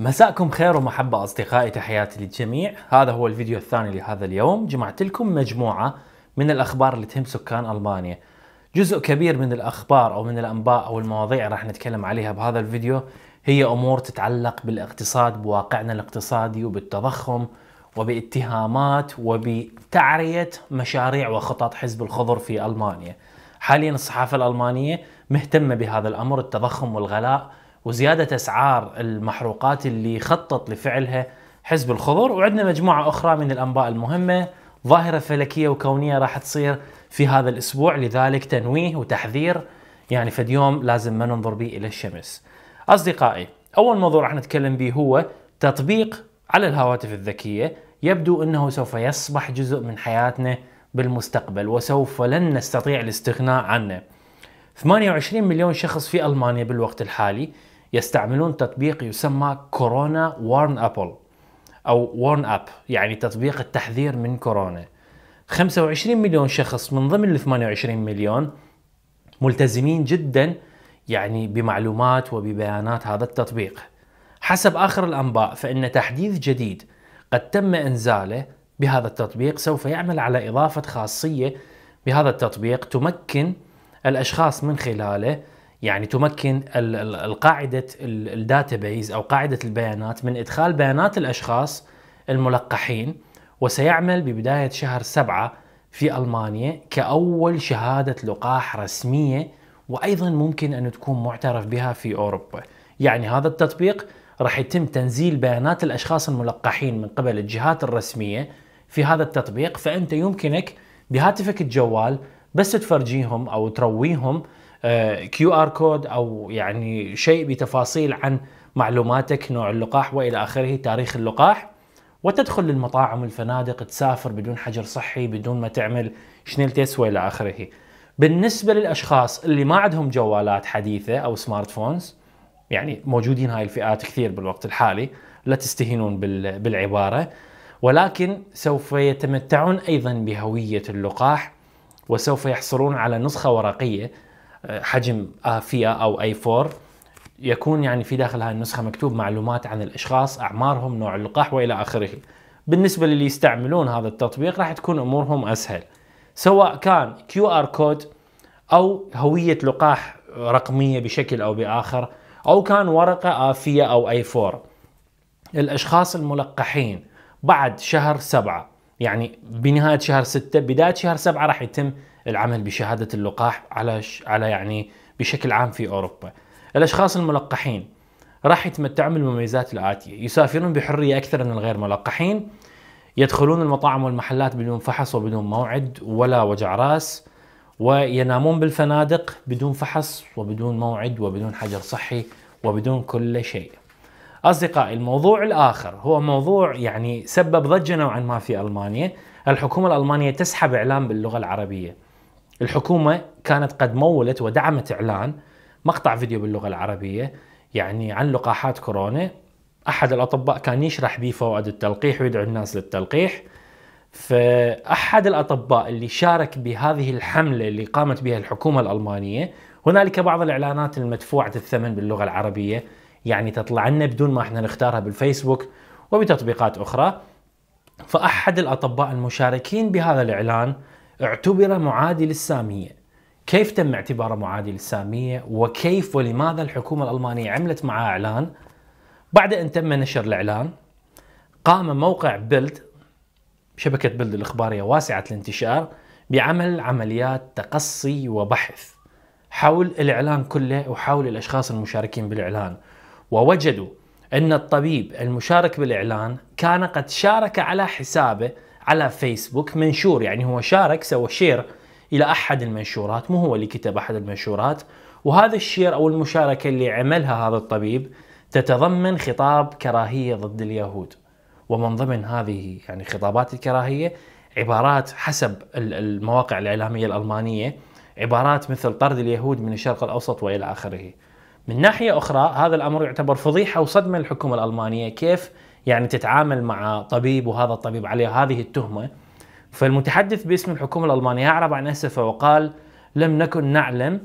مساءكم خير ومحبة أصدقائي تحياتي للجميع هذا هو الفيديو الثاني لهذا اليوم جمعت لكم مجموعة من الأخبار اللي تهم سكان ألمانيا جزء كبير من الأخبار أو من الأنباء أو المواضيع راح نتكلم عليها بهذا الفيديو هي أمور تتعلق بالاقتصاد بواقعنا الاقتصادي وبالتضخم وباتهامات وبتعرية مشاريع وخطط حزب الخضر في ألمانيا حاليا الصحافة الألمانية مهتمة بهذا الأمر التضخم والغلاء وزيادة أسعار المحروقات اللي خطط لفعلها حزب الخضر وعندنا مجموعة أخرى من الأنباء المهمة ظاهرة فلكية وكونية راح تصير في هذا الأسبوع لذلك تنويه وتحذير يعني فد يوم لازم ما ننظر به إلى الشمس أصدقائي أول موضوع راح نتكلم به هو تطبيق على الهواتف الذكية يبدو أنه سوف يصبح جزء من حياتنا بالمستقبل وسوف لن نستطيع الاستغناء عنه 28 مليون شخص في ألمانيا بالوقت الحالي يستعملون تطبيق يسمى كورونا وارن أبل أو وارن أب يعني تطبيق التحذير من كورونا 25 مليون شخص من ضمن ال 28 مليون ملتزمين جدا يعني بمعلومات وببيانات هذا التطبيق حسب آخر الأنباء فإن تحديث جديد قد تم إنزاله بهذا التطبيق سوف يعمل على إضافة خاصية بهذا التطبيق تمكن الاشخاص من خلاله يعني تمكن القاعده الداتابيز او قاعده البيانات من ادخال بيانات الاشخاص الملقحين وسيعمل ببدايه شهر سبعه في المانيا كاول شهاده لقاح رسميه وايضا ممكن ان تكون معترف بها في اوروبا. يعني هذا التطبيق راح يتم تنزيل بيانات الاشخاص الملقحين من قبل الجهات الرسميه في هذا التطبيق فانت يمكنك بهاتفك الجوال بس تفرجيهم او ترويهم آه، كيو ار كود او يعني شيء بتفاصيل عن معلوماتك نوع اللقاح والى اخره تاريخ اللقاح وتدخل للمطاعم والفنادق تسافر بدون حجر صحي بدون ما تعمل شنيل تيس والى اخره بالنسبه للاشخاص اللي ما عندهم جوالات حديثه او سمارت فونز يعني موجودين هاي الفئات كثير بالوقت الحالي لا تستهينون بالعباره ولكن سوف يتمتعون ايضا بهويه اللقاح وسوف يحصلون على نسخة ورقية آه، حجم فيها أو أي 4 يكون يعني في داخل هذه النسخة مكتوب معلومات عن الأشخاص أعمارهم نوع اللقاح وإلى آخره بالنسبة للي يستعملون هذا التطبيق راح تكون أمورهم أسهل سواء كان كيو آر كود أو هوية لقاح رقمية بشكل أو بآخر أو كان ورقة آفية أو أي 4 الأشخاص الملقحين بعد شهر سبعة يعني بنهايه شهر 6 بدايه شهر 7 راح يتم العمل بشهاده اللقاح على ش... على يعني بشكل عام في اوروبا. الاشخاص الملقحين راح يتمتعون بالمميزات الاتيه، يسافرون بحريه اكثر من الغير ملقحين، يدخلون المطاعم والمحلات بدون فحص وبدون موعد ولا وجع راس، وينامون بالفنادق بدون فحص وبدون موعد وبدون حجر صحي وبدون كل شيء. أصدقائي الموضوع الآخر هو موضوع يعني سبب ضجة نوعا ما في ألمانيا الحكومة الألمانية تسحب إعلان باللغة العربية الحكومة كانت قد مولت ودعمت إعلان مقطع فيديو باللغة العربية يعني عن لقاحات كورونا أحد الأطباء كان يشرح به فوائد التلقيح ويدعو الناس للتلقيح فأحد الأطباء اللي شارك بهذه الحملة اللي قامت بها الحكومة الألمانية هنالك بعض الإعلانات المدفوعة الثمن باللغة العربية يعني تطلع لنا بدون ما احنا نختارها بالفيسبوك وبتطبيقات اخرى فاحد الاطباء المشاركين بهذا الاعلان اعتبر معادي للساميه كيف تم اعتباره معادي للساميه وكيف ولماذا الحكومه الالمانيه عملت معه اعلان بعد ان تم نشر الاعلان قام موقع بيلد شبكه بيلد الاخباريه واسعه الانتشار بعمل عمليات تقصي وبحث حول الاعلان كله وحول الاشخاص المشاركين بالاعلان ووجدوا أن الطبيب المشارك بالإعلان كان قد شارك على حسابه على فيسبوك منشور يعني هو شارك سوى شير إلى أحد المنشورات مو هو اللي كتب أحد المنشورات وهذا الشير أو المشاركة اللي عملها هذا الطبيب تتضمن خطاب كراهية ضد اليهود ومن ضمن هذه يعني خطابات الكراهية عبارات حسب المواقع الإعلامية الألمانية عبارات مثل طرد اليهود من الشرق الأوسط وإلى آخره من ناحيه اخرى هذا الامر يعتبر فضيحه وصدمه للحكومه الالمانيه كيف يعني تتعامل مع طبيب وهذا الطبيب عليه هذه التهمه فالمتحدث باسم الحكومه الالمانيه اعرب عن اسفه وقال لم نكن نعلم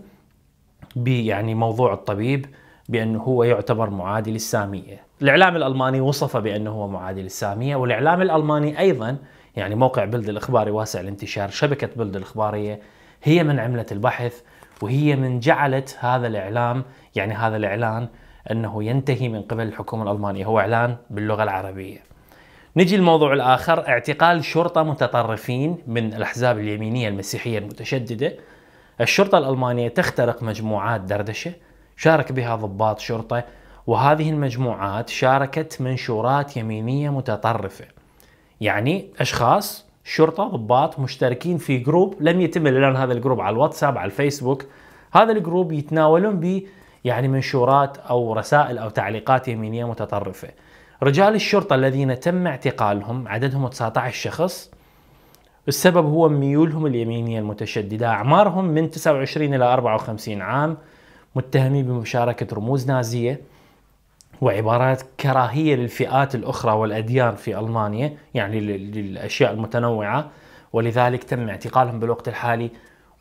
بيعني موضوع الطبيب بانه هو يعتبر معادي للساميه، الاعلام الالماني وصف بانه هو معادي للساميه والاعلام الالماني ايضا يعني موقع بلد الاخباري واسع الانتشار شبكه بلد الاخباريه هي من عملت البحث وهي من جعلت هذا الإعلام يعني هذا الإعلان أنه ينتهي من قبل الحكومة الألمانية هو إعلان باللغة العربية نجي الموضوع الآخر اعتقال شرطة متطرفين من الأحزاب اليمينية المسيحية المتشددة الشرطة الألمانية تخترق مجموعات دردشة شارك بها ضباط شرطة وهذه المجموعات شاركت منشورات يمينية متطرفة يعني أشخاص شرطه ضباط مشتركين في جروب لم يتم اعلان هذا الجروب على الواتساب على الفيسبوك هذا الجروب يتناولون به يعني منشورات او رسائل او تعليقات يمينيه متطرفه رجال الشرطه الذين تم اعتقالهم عددهم 19 شخص السبب هو ميولهم اليمينيه المتشدده اعمارهم من 29 الى 54 عام متهمين بمشاركه رموز نازيه وعبارات كراهية للفئات الأخرى والأديان في ألمانيا يعني للأشياء المتنوعة ولذلك تم اعتقالهم بالوقت الحالي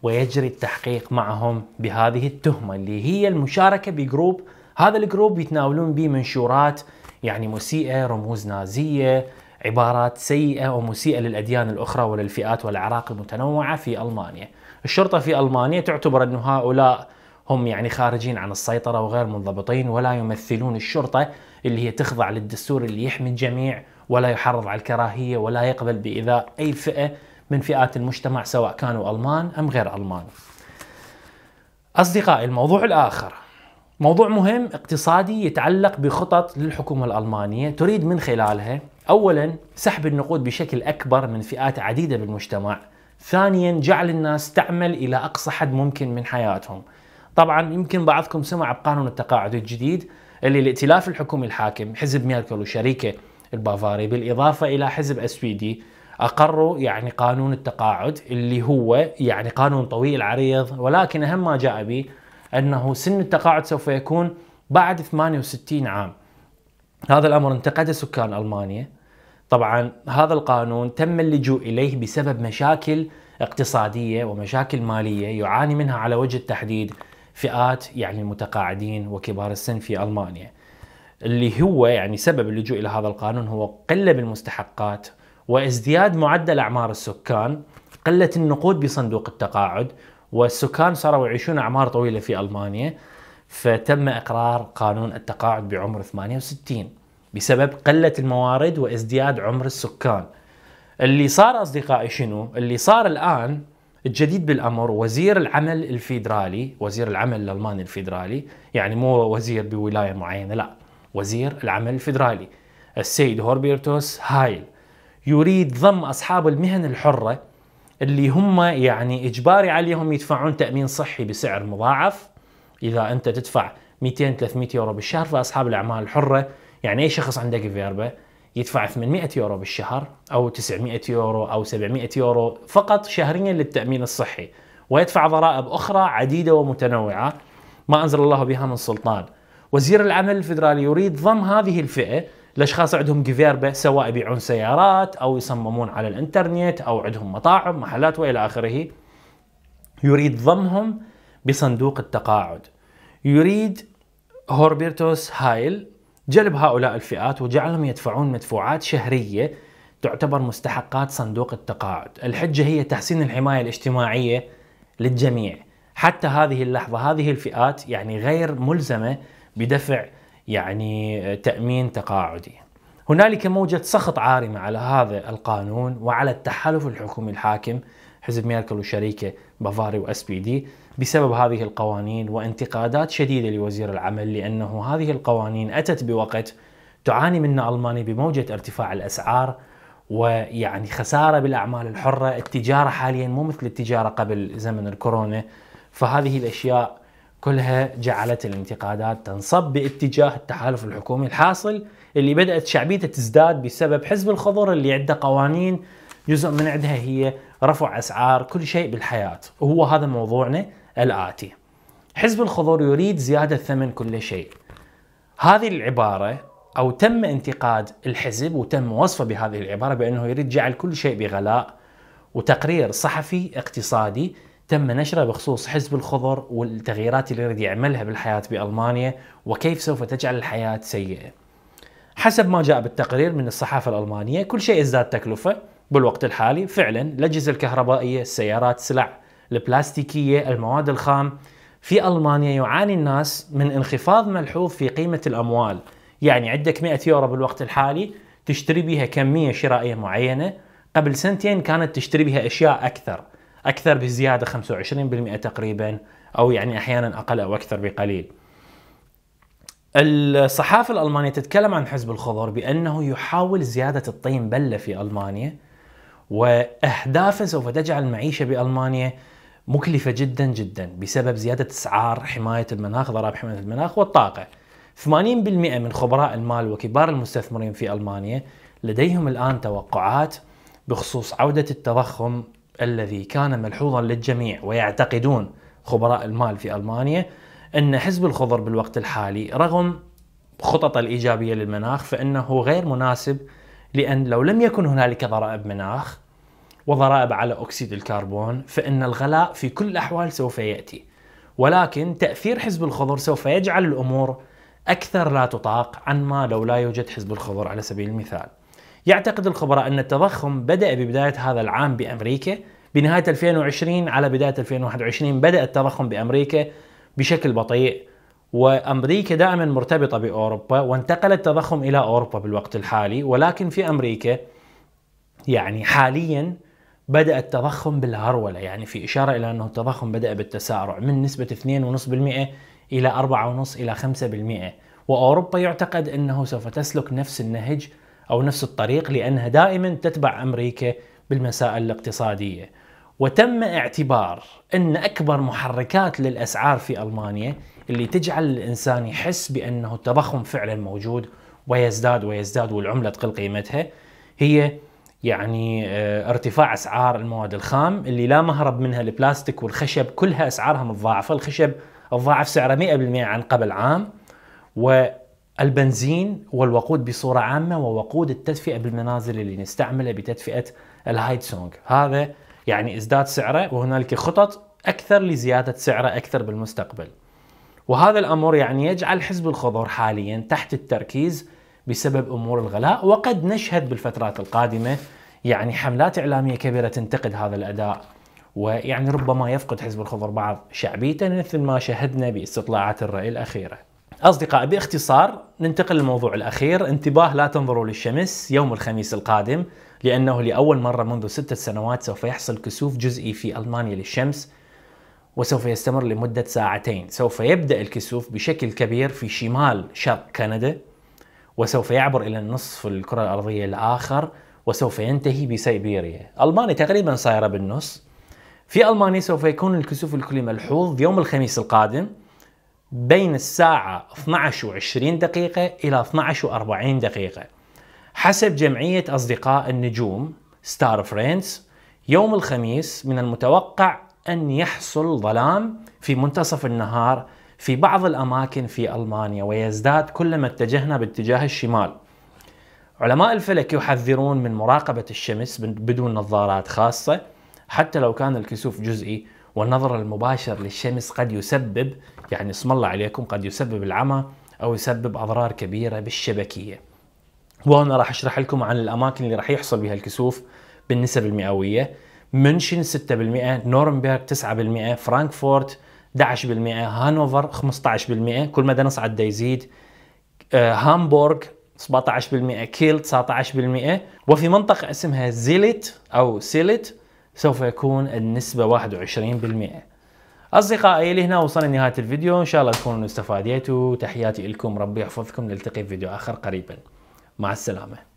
ويجري التحقيق معهم بهذه التهمة اللي هي المشاركة بجروب هذا الجروب يتناولون به منشورات يعني مسيئة رموز نازية عبارات سيئة ومسيئة للأديان الأخرى وللفئات والأعراق المتنوعة في ألمانيا الشرطة في ألمانيا تعتبر أن هؤلاء هم يعني خارجين عن السيطرة وغير منضبطين ولا يمثلون الشرطة اللي هي تخضع للدستور اللي يحمي الجميع ولا يحرض على الكراهية ولا يقبل بإيذاء أي فئة من فئات المجتمع سواء كانوا ألمان أم غير ألمان أصدقائي الموضوع الآخر موضوع مهم اقتصادي يتعلق بخطط للحكومة الألمانية تريد من خلالها أولا سحب النقود بشكل أكبر من فئات عديدة بالمجتمع ثانيا جعل الناس تعمل إلى أقصى حد ممكن من حياتهم طبعا يمكن بعضكم سمع بقانون التقاعد الجديد اللي الائتلاف الحكومي الحاكم حزب ميركل وشريكه البافاري بالإضافة إلى حزب السويدي أقروا يعني قانون التقاعد اللي هو يعني قانون طويل عريض ولكن أهم ما جاء به أنه سن التقاعد سوف يكون بعد 68 عام هذا الأمر انتقده سكان ألمانيا طبعا هذا القانون تم اللجوء إليه بسبب مشاكل اقتصادية ومشاكل مالية يعاني منها على وجه التحديد فئات يعني المتقاعدين وكبار السن في المانيا. اللي هو يعني سبب اللجوء الى هذا القانون هو قله بالمستحقات وازدياد معدل اعمار السكان، قله النقود بصندوق التقاعد، والسكان صاروا يعيشون اعمار طويله في المانيا، فتم اقرار قانون التقاعد بعمر 68 بسبب قله الموارد وازدياد عمر السكان. اللي صار اصدقائي شنو؟ اللي صار الان الجديد بالامر وزير العمل الفيدرالي وزير العمل الالماني الفيدرالي يعني مو وزير بولايه معينه لا وزير العمل الفيدرالي السيد هوربيرتوس هايل يريد ضم اصحاب المهن الحره اللي هم يعني اجباري عليهم يدفعون تامين صحي بسعر مضاعف اذا انت تدفع 200 300 يورو بالشهر فاصحاب الاعمال الحره يعني اي شخص عنده جفيربه يدفع 800 يورو بالشهر او 900 يورو او 700 يورو فقط شهريا للتامين الصحي ويدفع ضرائب اخرى عديده ومتنوعه ما انزل الله بها من سلطان. وزير العمل الفدرالي يريد ضم هذه الفئه لاشخاص عندهم جفيربه سواء يبيعون سيارات او يصممون على الانترنت او عندهم مطاعم محلات والى اخره. يريد ضمهم بصندوق التقاعد. يريد هوربرتوس هايل جلب هؤلاء الفئات وجعلهم يدفعون مدفوعات شهرية تعتبر مستحقات صندوق التقاعد الحجة هي تحسين الحماية الاجتماعية للجميع حتى هذه اللحظة هذه الفئات يعني غير ملزمة بدفع يعني تأمين تقاعدي هنالك موجة سخط عارمة على هذا القانون وعلى التحالف الحكومي الحاكم حزب ميركل وشريكه بافاري واس بي دي بسبب هذه القوانين وانتقادات شديدة لوزير العمل لأنه هذه القوانين أتت بوقت تعاني منه ألمانيا بموجة ارتفاع الأسعار ويعني خسارة بالأعمال الحرة التجارة حاليا مو مثل التجارة قبل زمن الكورونا فهذه الأشياء كلها جعلت الانتقادات تنصب باتجاه التحالف الحكومي الحاصل اللي بدأت شعبيته تزداد بسبب حزب الخضر اللي عنده قوانين جزء من عندها هي رفع أسعار كل شيء بالحياة وهو هذا موضوعنا الآتي حزب الخضر يريد زيادة ثمن كل شيء هذه العبارة أو تم انتقاد الحزب وتم وصفه بهذه العبارة بأنه يريد جعل كل شيء بغلاء وتقرير صحفي اقتصادي تم نشره بخصوص حزب الخضر والتغييرات اللي يريد يعملها بالحياة بألمانيا وكيف سوف تجعل الحياة سيئة حسب ما جاء بالتقرير من الصحافة الألمانية كل شيء ازداد تكلفة بالوقت الحالي فعلا الأجهزة الكهربائية السيارات سلع البلاستيكيه المواد الخام في المانيا يعاني الناس من انخفاض ملحوظ في قيمه الاموال يعني عندك 100 يورو بالوقت الحالي تشتري بها كميه شرائيه معينه قبل سنتين كانت تشتري بها اشياء اكثر اكثر بزياده 25% تقريبا او يعني احيانا اقل او اكثر بقليل الصحافة الألمانية تتكلم عن حزب الخضر بأنه يحاول زيادة الطين بلة في ألمانيا وأهدافه سوف تجعل المعيشة بألمانيا مكلفة جدا جدا بسبب زيادة اسعار حماية المناخ ضرائب حماية المناخ والطاقة 80% من خبراء المال وكبار المستثمرين في ألمانيا لديهم الآن توقعات بخصوص عودة التضخم الذي كان ملحوظا للجميع ويعتقدون خبراء المال في ألمانيا أن حزب الخضر بالوقت الحالي رغم خططه الإيجابية للمناخ فإنه غير مناسب لأن لو لم يكن هنالك ضرائب مناخ وضرائب على أكسيد الكربون فإن الغلاء في كل الأحوال سوف يأتي ولكن تأثير حزب الخضر سوف يجعل الأمور أكثر لا تطاق عن ما لو لا يوجد حزب الخضر على سبيل المثال يعتقد الخبراء أن التضخم بدأ ببداية هذا العام بأمريكا بنهاية 2020 على بداية 2021 بدأ التضخم بأمريكا بشكل بطيء وأمريكا دائما مرتبطة بأوروبا وانتقل التضخم إلى أوروبا بالوقت الحالي ولكن في أمريكا يعني حاليا بدأ التضخم بالهرولة يعني في إشارة إلى أنه التضخم بدأ بالتسارع من نسبة 2.5% إلى 4.5 إلى 5% وأوروبا يعتقد أنه سوف تسلك نفس النهج أو نفس الطريق لأنها دائما تتبع أمريكا بالمسائل الاقتصادية وتم اعتبار أن أكبر محركات للأسعار في ألمانيا اللي تجعل الإنسان يحس بأنه التضخم فعلا موجود ويزداد ويزداد والعملة تقل قيمتها هي يعني آه، ارتفاع اسعار المواد الخام اللي لا مهرب منها البلاستيك والخشب كلها اسعارها متضاعفه، الخشب تضاعف سعره 100% عن قبل عام والبنزين والوقود بصوره عامه ووقود التدفئه بالمنازل اللي نستعمله بتدفئه الهايتسونج، هذا يعني ازداد سعره وهنالك خطط اكثر لزياده سعره اكثر بالمستقبل. وهذا الامر يعني يجعل حزب الخضر حاليا تحت التركيز بسبب امور الغلاء وقد نشهد بالفترات القادمه يعني حملات اعلاميه كبيره تنتقد هذا الاداء ويعني ربما يفقد حزب الخضر بعض شعبيته مثل ما شهدنا باستطلاعات الراي الاخيره. اصدقائي باختصار ننتقل للموضوع الاخير انتباه لا تنظروا للشمس يوم الخميس القادم لانه لاول مره منذ ستة سنوات سوف يحصل كسوف جزئي في المانيا للشمس وسوف يستمر لمدة ساعتين سوف يبدأ الكسوف بشكل كبير في شمال شرق كندا وسوف يعبر إلى نصف الكرة الأرضية الآخر وسوف ينتهي بسيبيريا ألمانيا تقريبا صايرة بالنص في ألمانيا سوف يكون الكسوف الكلي ملحوظ يوم الخميس القادم بين الساعة 12 و 20 دقيقة إلى 12 و 40 دقيقة حسب جمعية أصدقاء النجوم ستار فريندز يوم الخميس من المتوقع أن يحصل ظلام في منتصف النهار في بعض الأماكن في ألمانيا ويزداد كلما اتجهنا باتجاه الشمال علماء الفلك يحذرون من مراقبة الشمس بدون نظارات خاصة حتى لو كان الكسوف جزئي والنظر المباشر للشمس قد يسبب يعني اسم الله عليكم قد يسبب العمى أو يسبب أضرار كبيرة بالشبكية وهنا راح أشرح لكم عن الأماكن اللي راح يحصل بها الكسوف بالنسب المئوية منشن 6% نورنبرغ 9% فرانكفورت 11% هانوفر 15% كل ما نصعد يزيد آه، هامبورغ 17% كيل 19% وفي منطقة اسمها زيلت أو سيلت سوف يكون النسبة 21% أصدقائي اللي هنا وصلنا لنهاية الفيديو إن شاء الله تكونوا استفاديتوا تحياتي لكم ربي يحفظكم نلتقي في فيديو آخر قريبا مع السلامة